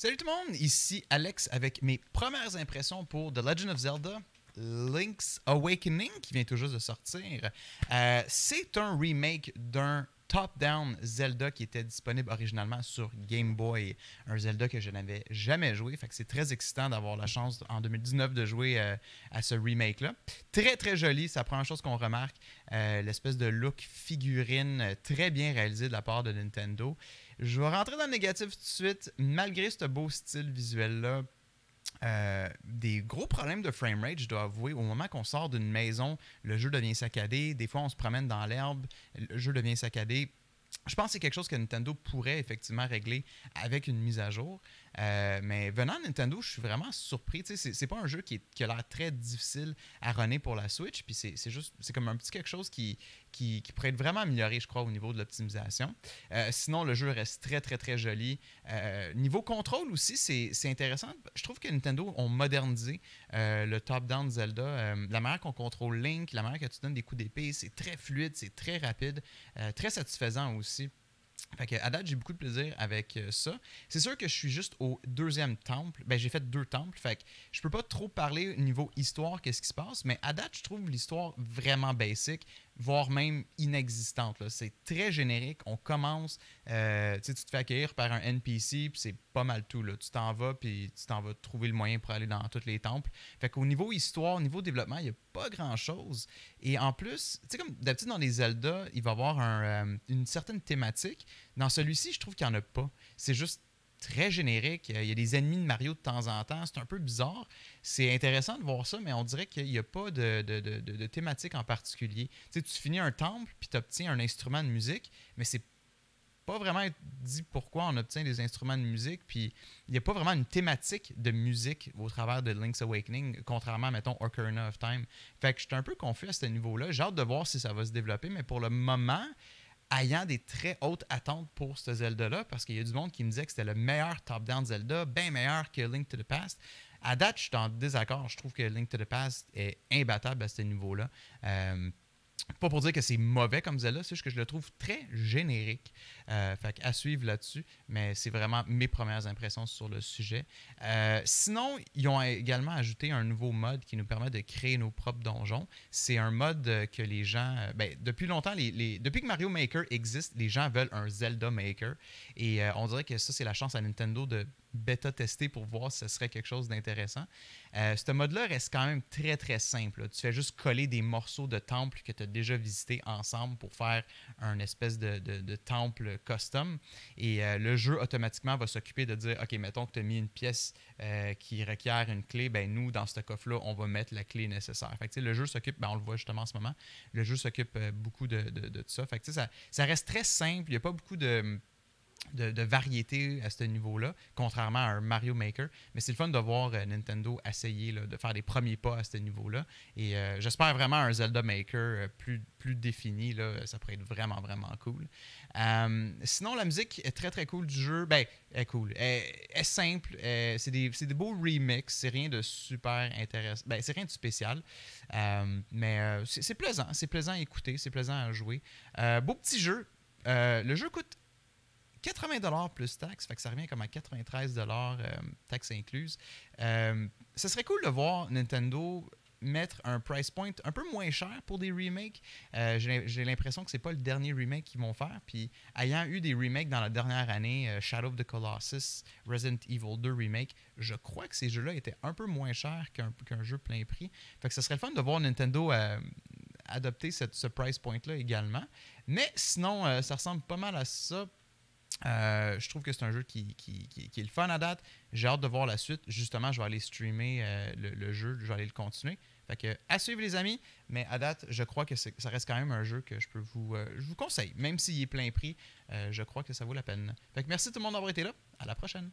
Salut tout le monde, ici Alex avec mes premières impressions pour The Legend of Zelda. Link's Awakening qui vient tout juste de sortir. Euh, c'est un remake d'un top-down Zelda qui était disponible originalement sur Game Boy. Un Zelda que je n'avais jamais joué. Fait que c'est très excitant d'avoir la chance en 2019 de jouer euh, à ce remake-là. Très, très joli. C'est la première chose qu'on remarque. Euh, l'espèce de look figurine très bien réalisé de la part de Nintendo. Je vais rentrer dans le négatif tout de suite, malgré ce beau style visuel-là. Euh, des gros problèmes de framerate, je dois avouer. Au moment qu'on sort d'une maison, le jeu devient saccadé. Des fois, on se promène dans l'herbe, le jeu devient saccadé. Je pense que c'est quelque chose que Nintendo pourrait effectivement régler avec une mise à jour. Euh, mais venant de Nintendo, je suis vraiment surpris. C'est, n'est pas un jeu qui, est, a l'air très difficile à runner pour la Switch. Puis c'est, juste, c'est comme un petit quelque chose qui, pourrait être vraiment amélioré, je crois, au niveau de l'optimisation. Euh, sinon, le jeu reste très, très, très joli. Euh, niveau contrôle aussi, c'est, intéressant. Je trouve que Nintendo ont modernisé le top-down Zelda. la manière qu'on contrôle Link, la manière que tu donnes des coups d'épée, c'est très fluide, c'est très rapide, très satisfaisant aussi. Fait que, à date, j'ai beaucoup de plaisir avec euh, ça. C'est sûr que je suis juste au deuxième temple. Ben, j'ai fait deux temples. Fait que je peux pas trop parler niveau histoire, qu'est-ce qui se passe. Mais à date, je trouve l'histoire vraiment basic voire même inexistante. C'est très générique. On commence, euh, tu te fais accueillir par un NPC, puis c'est pas mal tout. Là. Tu t'en vas, puis tu t'en vas trouver le moyen pour aller dans tous les temples. Fait qu'au niveau histoire, au niveau développement, il n'y a pas grand-chose. Et en plus, tu sais, comme d'habitude dans les Zelda, il va y avoir euh, une certaine thématique. Dans celui-ci, je trouve qu'il n'y en a pas. C'est juste très générique. Il y a des ennemis de Mario de temps en temps. C'est un peu bizarre. C'est intéressant de voir ça, mais on dirait qu'il n'y a pas de, de, thématique en particulier. Tu, tu finis un temple, puis tu obtiens un instrument de musique, mais c'est pas vraiment dit pourquoi on obtient des instruments de musique, puis il n'y a pas vraiment une thématique de musique au travers de Link's Awakening, contrairement, à, mettons, Ocarina of Time. Fait que je suis un peu confus à ce niveau-là. J'ai hâte de voir si ça va se développer, mais pour le moment, ayant des très hautes attentes pour ce Zelda-là, parce qu'il y a du monde qui me disait que c'était le meilleur top-down Zelda, bien meilleur que Link to the Past. À date, je suis en désaccord. Je trouve que Link to the Past est imbattable à ce niveau-là. Euh, pas pour dire que c'est mauvais comme Zelda, c'est juste que je le trouve très générique. Euh, fait à suivre là-dessus, mais c'est vraiment mes premières impressions sur le sujet. Euh, sinon, ils ont également ajouté un nouveau mode qui nous permet de créer nos propres donjons. C'est un mode que les gens. Euh, ben, depuis longtemps, depuis que Mario Maker existe, les gens veulent un Zelda Maker. Et on dirait que ça, c'est la chance à Nintendo de bêta-tester pour voir si ce serait quelque chose d'intéressant. Euh, ce mode-là reste quand même très, très simple. Tu fais juste coller des morceaux de temple que tu as déjà visités ensemble pour faire un espèce de, temple custom. Et euh, le jeu automatiquement va s'occuper de dire, OK, mettons que tu as mis une pièce euh, qui requiert une clé, ben nous, dans ce coffre-là, on va mettre la clé nécessaire. Fait que, le jeu s'occupe, ben, on le voit justement en ce moment, le jeu s'occupe beaucoup de, de, ça. Fait que, ça. Ça reste très simple, il n'y a pas beaucoup de de, variété à ce niveau-là, contrairement à un Mario Maker. Mais c'est le fun de voir euh, Nintendo essayer de faire des premiers pas à ce niveau-là. Et euh, j'espère vraiment un Zelda Maker euh, plus, plus défini. Là, ça pourrait être vraiment, vraiment cool. sinon, la musique est très, très cool du jeu. Ben, est cool. Elle, est simple. C'est des, des, beaux remixes. C'est rien de super intéressant. Ben, c'est rien de spécial. mais c'est plaisant. C'est plaisant à écouter. C'est plaisant à jouer. beau petit jeu. le jeu coûte 80 plus taxes, fait que ça revient comme à 93 dollars euh, taxes incluses. Euh, ce serait cool de voir Nintendo mettre un price point un peu moins cher pour des remakes. Euh, j'ai l'impression que c'est pas le dernier remake qu'ils vont faire. Puis, ayant eu des remakes dans la dernière année, Shadow of the Colossus, Resident Evil 2 Remake, je crois que ces jeux-là étaient un peu moins chers qu'un jeu plein prix. Fait que ce serait le fun de voir Nintendo adopter ce price point-là également. Mais sinon, ça ressemble pas mal à ça euh, je trouve que c'est un jeu qui, est le fun à date. J'ai hâte de voir la suite. Justement, je vais aller streamer euh, le, jeu, je vais aller le continuer. Fait que, à suivre les amis, mais à date, je crois que ça reste quand même un jeu que je peux vous, euh, je vous conseille. Même s'il est plein prix, je crois que ça vaut la peine. merci tout le monde d'avoir été là. À la prochaine.